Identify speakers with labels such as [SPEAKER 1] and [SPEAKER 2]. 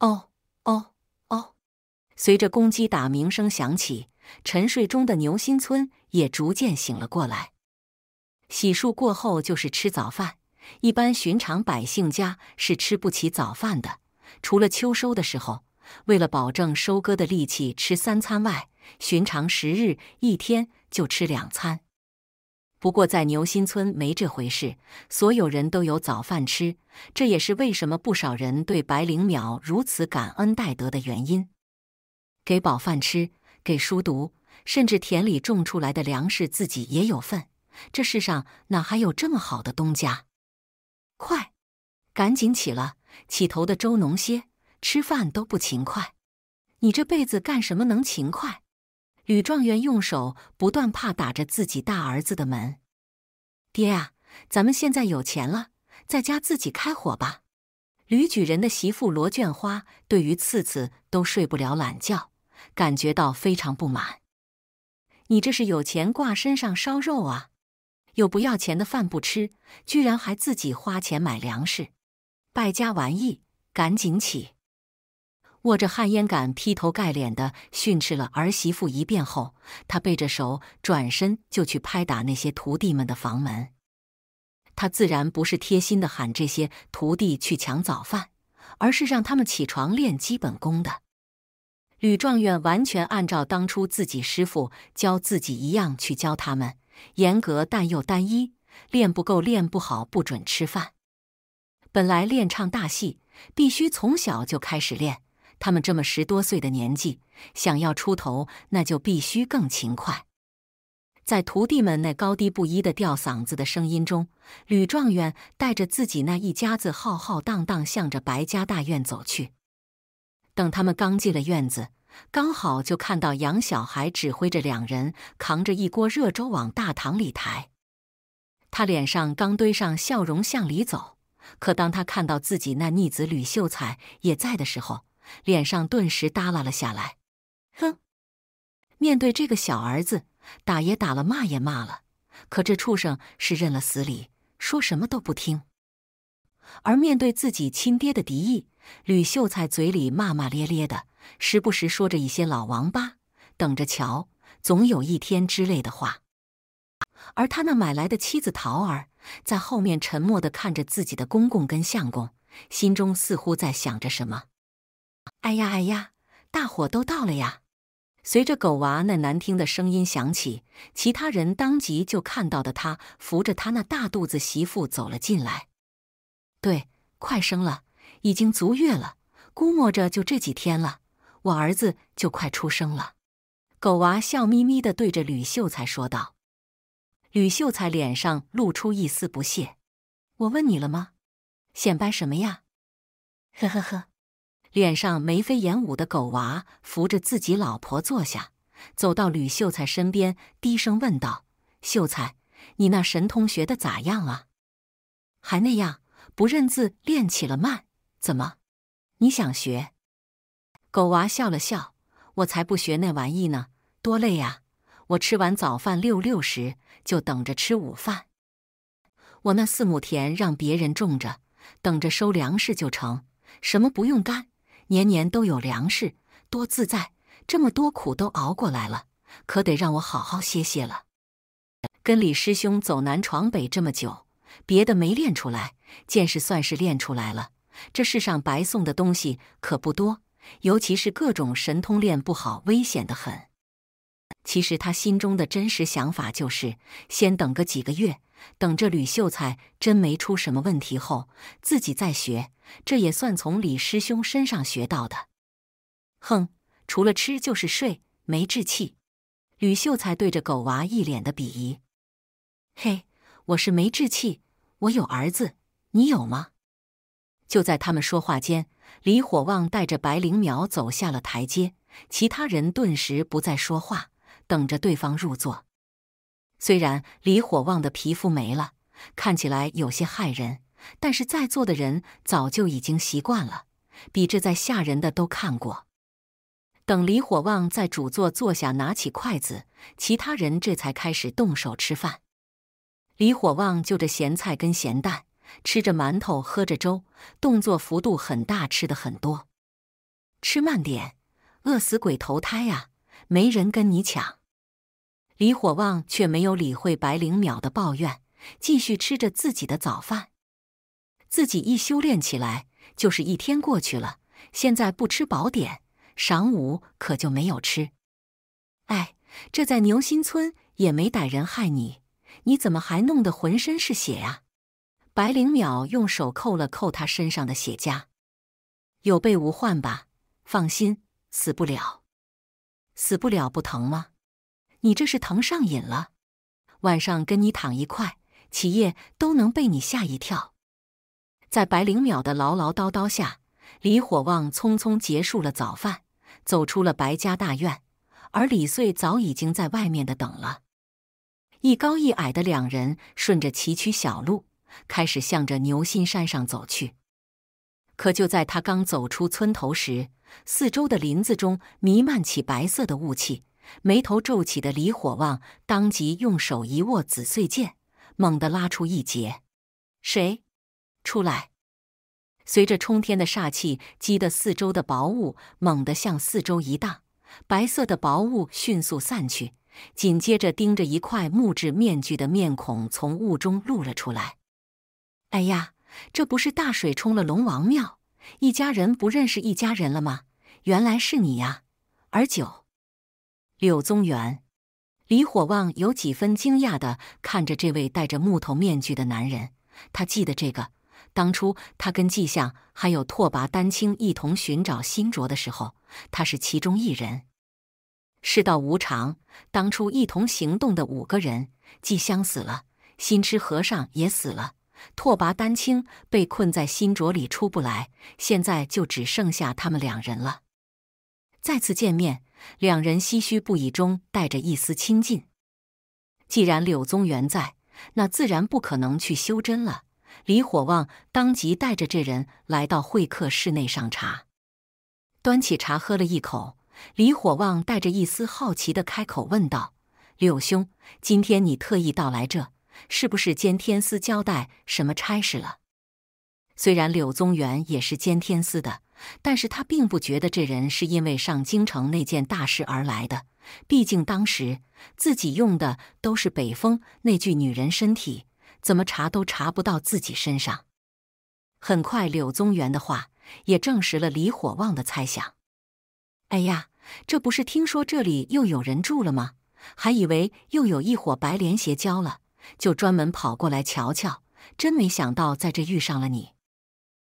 [SPEAKER 1] 哦哦哦！随着公鸡打鸣声响起，沉睡中的牛心村也逐渐醒了过来。洗漱过后就是吃早饭。一般寻常百姓家是吃不起早饭的，除了秋收的时候，为了保证收割的力气，吃三餐外，寻常时日一天就吃两餐。不过在牛心村没这回事，所有人都有早饭吃，这也是为什么不少人对白灵淼如此感恩戴德的原因。给饱饭吃，给书读，甚至田里种出来的粮食自己也有份。这世上哪还有这么好的东家？快，赶紧起了！起头的周农歇，吃饭都不勤快。你这辈子干什么能勤快？吕状元用手不断怕打着自己大儿子的门：“爹啊，咱们现在有钱了，在家自己开火吧。”吕举人的媳妇罗卷花对于次次都睡不了懒觉，感觉到非常不满：“你这是有钱挂身上烧肉啊？有不要钱的饭不吃，居然还自己花钱买粮食，败家玩意！赶紧起！”握着旱烟杆，劈头盖脸的训斥了儿媳妇一遍后，他背着手转身就去拍打那些徒弟们的房门。他自然不是贴心的喊这些徒弟去抢早饭，而是让他们起床练基本功的。吕状元完全按照当初自己师傅教自己一样去教他们，严格但又单一，练不够练不好不准吃饭。本来练唱大戏必须从小就开始练。他们这么十多岁的年纪，想要出头，那就必须更勤快。在徒弟们那高低不一的吊嗓子的声音中，吕状元带着自己那一家子浩浩荡荡向着白家大院走去。等他们刚进了院子，刚好就看到杨小孩指挥着两人扛着一锅热粥往大堂里抬。他脸上刚堆上笑容，向里走，可当他看到自己那逆子吕秀才也在的时候，脸上顿时耷拉了下来。哼！面对这个小儿子，打也打了，骂也骂了，可这畜生是认了死理，说什么都不听。而面对自己亲爹的敌意，吕秀才嘴里骂骂咧咧的，时不时说着一些“老王八”、“等着瞧”、“总有一天”之类的话。而他那买来的妻子桃儿，在后面沉默的看着自己的公公跟相公，心中似乎在想着什么。哎呀哎呀，大伙都到了呀！随着狗娃那难听的声音响起，其他人当即就看到的他扶着他那大肚子媳妇走了进来。对，快生了，已经足月了，估摸着就这几天了，我儿子就快出生了。狗娃笑眯眯的对着吕秀才说道。吕秀才脸上露出一丝不屑：“我问你了吗？显摆什么呀？”呵呵呵。脸上眉飞眼舞的狗娃扶着自己老婆坐下，走到吕秀才身边，低声问道：“秀才，你那神通学的咋样啊？还那样？不认字，练起了慢。怎么？你想学？”狗娃笑了笑：“我才不学那玩意呢，多累啊！我吃完早饭六六时就等着吃午饭。我那四亩田让别人种着，等着收粮食就成，什么不用干。”年年都有粮食，多自在！这么多苦都熬过来了，可得让我好好歇歇了。跟李师兄走南闯北这么久，别的没练出来，见识算是练出来了。这世上白送的东西可不多，尤其是各种神通练不好，危险的很。其实他心中的真实想法就是，先等个几个月，等这吕秀才真没出什么问题后，自己再学。这也算从李师兄身上学到的。哼，除了吃就是睡，没志气。吕秀才对着狗娃一脸的鄙夷。嘿，我是没志气，我有儿子，你有吗？就在他们说话间，李火旺带着白灵苗走下了台阶，其他人顿时不再说话。等着对方入座。虽然李火旺的皮肤没了，看起来有些骇人，但是在座的人早就已经习惯了，比这在吓人的都看过。等李火旺在主座坐下，拿起筷子，其他人这才开始动手吃饭。李火旺就着咸菜跟咸蛋，吃着馒头，喝着粥，动作幅度很大，吃的很多。吃慢点，饿死鬼投胎啊！没人跟你抢，李火旺却没有理会白灵淼的抱怨，继续吃着自己的早饭。自己一修炼起来，就是一天过去了。现在不吃饱点，晌午可就没有吃。哎，这在牛心村也没歹人害你，你怎么还弄得浑身是血啊？白灵淼用手扣了扣他身上的血痂：“有备无患吧，放心，死不了。”死不了不疼吗？你这是疼上瘾了。晚上跟你躺一块，起夜都能被你吓一跳。在白灵淼的唠唠叨叨下，李火旺匆匆结束了早饭，走出了白家大院，而李穗早已经在外面的等了。一高一矮的两人顺着崎岖小路，开始向着牛心山上走去。可就在他刚走出村头时，四周的林子中弥漫起白色的雾气，眉头皱起的李火旺当即用手一握紫穗剑，猛地拉出一截。谁？出来！随着冲天的煞气，激得四周的薄雾猛地向四周一荡，白色的薄雾迅速散去。紧接着，盯着一块木质面具的面孔从雾中露了出来。哎呀！这不是大水冲了龙王庙，一家人不认识一家人了吗？原来是你呀，尔九柳宗元，李火旺有几分惊讶地看着这位戴着木头面具的男人。他记得这个，当初他跟季相还有拓跋丹青一同寻找新卓的时候，他是其中一人。世道无常，当初一同行动的五个人，季相死了，心痴和尚也死了。拓跋丹青被困在新卓里出不来，现在就只剩下他们两人了。再次见面，两人唏嘘不已中带着一丝亲近。既然柳宗元在，那自然不可能去修真了。李火旺当即带着这人来到会客室内上茶，端起茶喝了一口。李火旺带着一丝好奇的开口问道：“柳兄，今天你特意到来这？”是不是监天司交代什么差事了？虽然柳宗元也是监天司的，但是他并不觉得这人是因为上京城那件大事而来的。毕竟当时自己用的都是北风那具女人身体，怎么查都查不到自己身上。很快，柳宗元的话也证实了李火旺的猜想。哎呀，这不是听说这里又有人住了吗？还以为又有一伙白莲邪教了。就专门跑过来瞧瞧，真没想到在这遇上了你。